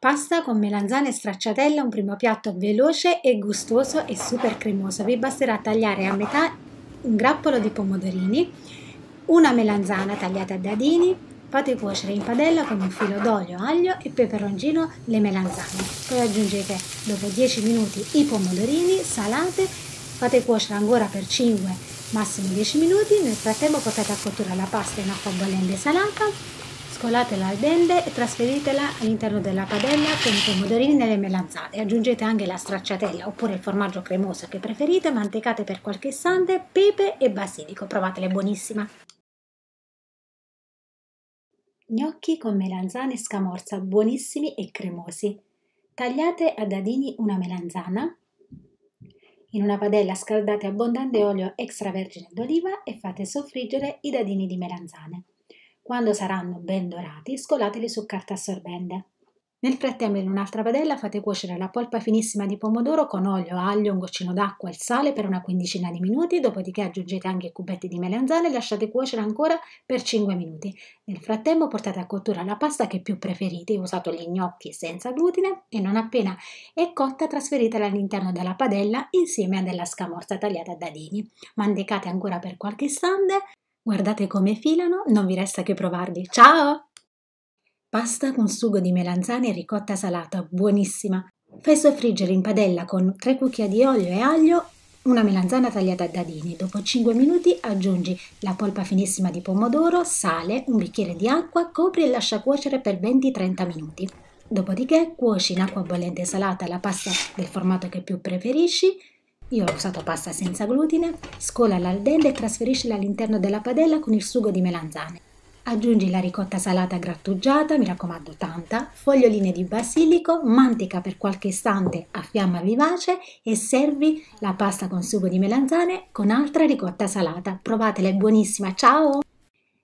Pasta con melanzane e stracciatella, un primo piatto veloce e gustoso e super cremoso. Vi basterà tagliare a metà un grappolo di pomodorini, una melanzana tagliata a dadini, fate cuocere in padella con un filo d'olio, aglio e peperoncino le melanzane. Poi aggiungete dopo 10 minuti i pomodorini, salate, fate cuocere ancora per 5, massimo 10 minuti. Nel frattempo potete accottura la pasta in acqua bollente salata mescolatela al dente e trasferitela all'interno della padella con i pomodorini e le melanzane. Aggiungete anche la stracciatella oppure il formaggio cremoso che preferite, mantecate per qualche istante, pepe e basilico. Provatela, buonissima! Gnocchi con melanzane scamorza, buonissimi e cremosi. Tagliate a dadini una melanzana, in una padella scaldate abbondante olio extravergine d'oliva e fate soffriggere i dadini di melanzane. Quando saranno ben dorati, scolateli su carta assorbente. Nel frattempo in un'altra padella fate cuocere la polpa finissima di pomodoro con olio, aglio, un goccino d'acqua e il sale per una quindicina di minuti, dopodiché aggiungete anche i cubetti di melanzane e lasciate cuocere ancora per 5 minuti. Nel frattempo portate a cottura la pasta che più preferite, usate gli gnocchi senza glutine e non appena è cotta trasferitela all'interno della padella insieme a della scamorza tagliata a dadini. Mandicate ancora per qualche istante Guardate come filano, non vi resta che provarli. Ciao! Pasta con sugo di melanzane e ricotta salata, buonissima. Fai soffriggere in padella con 3 cucchiai di olio e aglio una melanzana tagliata a dadini. Dopo 5 minuti aggiungi la polpa finissima di pomodoro, sale, un bicchiere di acqua, copri e lascia cuocere per 20-30 minuti. Dopodiché cuoci in acqua bollente salata la pasta del formato che più preferisci io ho usato pasta senza glutine, scola al e trasferiscila all'interno della padella con il sugo di melanzane. Aggiungi la ricotta salata grattugiata, mi raccomando tanta, foglioline di basilico, mantica per qualche istante a fiamma vivace e servi la pasta con sugo di melanzane con altra ricotta salata. Provatela, è buonissima, ciao!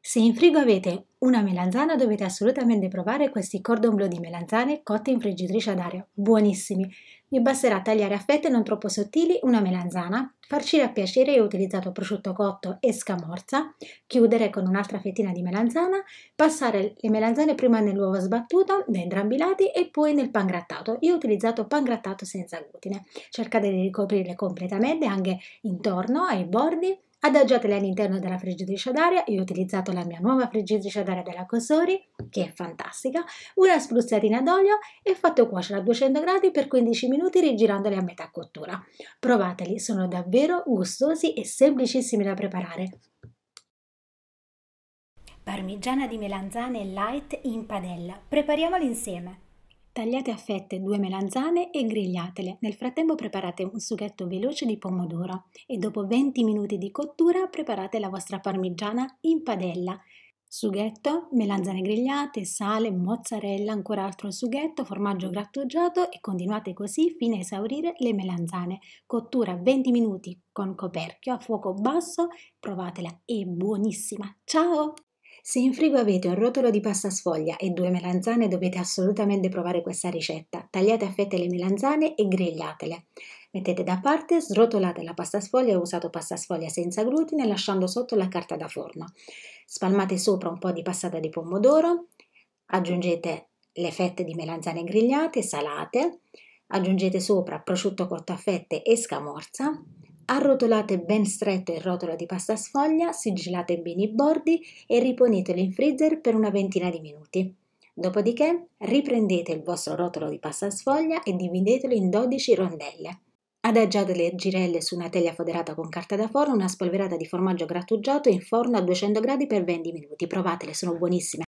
Se in frigo avete una melanzana dovete assolutamente provare questi cordon bleu di melanzane cotte in friggitrice ad aria, buonissimi. Vi basterà tagliare a fette non troppo sottili una melanzana, farcire a piacere io ho utilizzato prosciutto cotto e scamorza, chiudere con un'altra fettina di melanzana, passare le melanzane prima nell'uovo sbattuto da entrambi i lati e poi nel pangrattato. Io ho utilizzato pangrattato senza glutine. Cercate di ricoprirle completamente anche intorno ai bordi Adagiatele all'interno della friggitrice d'aria, io ho utilizzato la mia nuova friggitrice d'aria della Cosori, che è fantastica, una spruzzatina d'olio e fatto cuocere a 200 gradi per 15 minuti rigirandoli a metà cottura. Provateli, sono davvero gustosi e semplicissimi da preparare. Parmigiana di melanzane light in padella. Prepariamoli insieme. Tagliate a fette due melanzane e grigliatele. Nel frattempo preparate un sughetto veloce di pomodoro e dopo 20 minuti di cottura preparate la vostra parmigiana in padella. Sughetto, melanzane grigliate, sale, mozzarella, ancora altro sughetto, formaggio grattugiato e continuate così fino a esaurire le melanzane. Cottura 20 minuti con coperchio a fuoco basso, provatela, è buonissima. Ciao! Se in frigo avete un rotolo di pasta sfoglia e due melanzane dovete assolutamente provare questa ricetta. Tagliate a fette le melanzane e grigliatele. Mettete da parte, srotolate la pasta sfoglia, ho usato pasta sfoglia senza glutine lasciando sotto la carta da forno. Spalmate sopra un po' di passata di pomodoro, aggiungete le fette di melanzane grigliate, salate, aggiungete sopra prosciutto cotto a fette e scamorza Arrotolate ben stretto il rotolo di pasta sfoglia, sigillate bene i bordi e riponetelo in freezer per una ventina di minuti. Dopodiché riprendete il vostro rotolo di pasta sfoglia e dividetelo in 12 rondelle. Adagiate le girelle su una teglia foderata con carta da forno, una spolverata di formaggio grattugiato in forno a 200 gradi per 20 minuti. Provatele, sono buonissime.